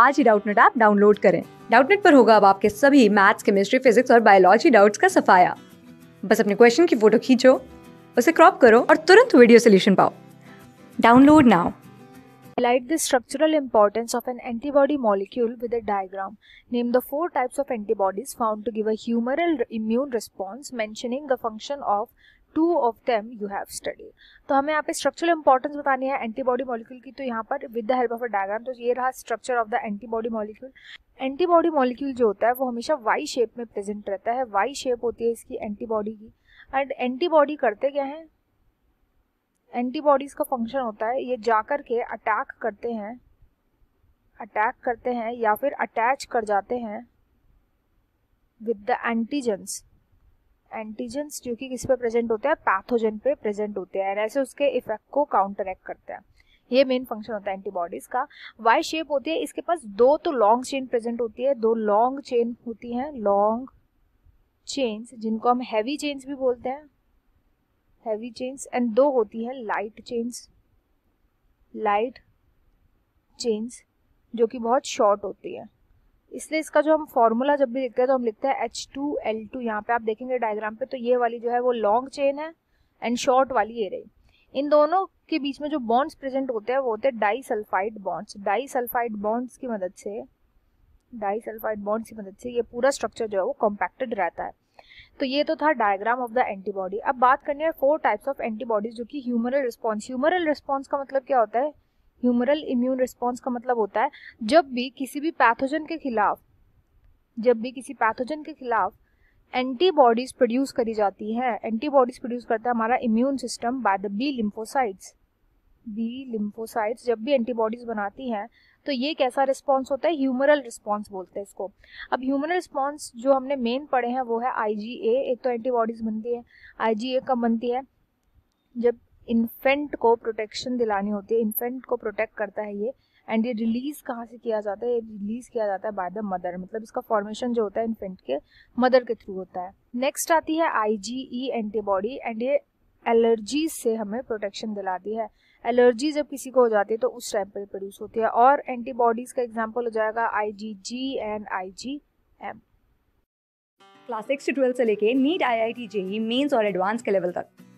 आज ही Doubtnut app download करें डाउटनेट पर होगा अब आपके सभी मैथ्स केमिस्ट्री फिजिक्स और बायोलॉजी डाउट्स का सफाया बस अपने क्वेश्चन की फोटो खींचो उसे क्रॉप करो और तुरंत वीडियो सोल्यूशन पाओ download now Highlight the structural importance of an antibody molecule with a diagram. Name the four types of antibodies found to give a humoral immune response mentioning the function of two of them you have study तो हमें यहाँ पे structural importance बतानी है antibody molecule की तो यहाँ पर with the help of a diagram तो ये रहा structure of the antibody molecule antibody molecule जो होता है वो हमेशा वाई शेप में प्रेजेंट रहता है वाई शेप होती है इसकी एंटीबॉडी की एंड एंटीबॉडी करते क्या है एंटीबॉडीज का फंक्शन होता है ये जाकर के अटैक करते हैं अटैक करते हैं या फिर अटैच कर जाते हैं विद द एंटीजेंस एंटीजन्स जो कि किस पे प्रेजेंट होते हैं पैथोजन पे प्रेजेंट होते हैं ऐसे उसके इफेक्ट को काउंटर एक्ट करते हैं ये मेन फंक्शन होता है एंटीबॉडीज का वाई शेप होती है इसके पास दो तो लॉन्ग चेन प्रेजेंट होती है दो लॉन्ग चेन होती है लॉन्ग चेन्स जिनको हम हैवी चेन्स भी बोलते हैं हैवी चेन्स एंड दो होती है लाइट चेन्स लाइट चेन्स जो कि बहुत शॉर्ट होती है इसलिए इसका जो हम फॉर्मूला जब भी लिखते हैं तो हम लिखते हैं एच टू एल टू यहाँ पे आप देखेंगे डायग्राम पे तो ये वाली जो है वो लॉन्ग चेन है एंड शॉर्ट वाली ये रही इन दोनों के बीच में जो बॉन्ड्स प्रेजेंट होते हैं वो होते हैं disulphide bonds disulphide bonds की मदद से डाई सल्फाइड बॉन्ड्स की मदद से ये पूरा स्ट्रक्चर जो है वो कॉम्पैक्टेड रहता है तो ये तो था डायग्राम ऑफ द एंटीबॉडी अब बात करनी है फोर टाइप्स ऑफ एंटीबॉडीज जो कि ह्यूमरल रिस्पॉन्स ह्यूमरल रिस्पॉन्स का मतलब क्या होता है ह्यूमरल इम्यून रिस्पॉन्स का मतलब होता है जब भी किसी भी पैथोजन के खिलाफ जब भी किसी पैथोजन के खिलाफ एंटीबॉडीज प्रोड्यूस करी जाती है एंटीबॉडीज प्रोड्यूस करता है हमारा immune system by the B lymphocytes B lymphocytes जब भी एंटीबॉडीज बनाती हैं तो ये कैसा रिस्पॉन्स होता है ह्यूमरल रिस्पॉन्स बोलते हैं इसको अब ह्यूमरल रिस्पॉन्स जो हमने मेन पढ़े हैं वो है आई एक तो एंटीबॉडीज बनती है आई कब बनती है जब इन्फेंट को प्रोटेक्शन दिलानी होती है इन्फेंट को प्रोटेक्ट करता है ये एंड ये रिलीज कहाँ से किया जाता है ये रिलीज किया जाता है बाय द मदर मतलब इसका फॉर्मेशन जो होता है इन्फेंट के मदर के थ्रू होता है नेक्स्ट आती है आईजीई एंटीबॉडी एंड ये एलर्जी से हमें प्रोटेक्शन दिलाती है एलर्जी जब किसी को हो जाती है तो उस टाइम पर प्रोड्यूस होती है और एंटीबॉडीज का एग्जाम्पल हो जाएगा I G G and I G M class six से से लेके NEET I I T JEE mains और एडवांस के लेवल तक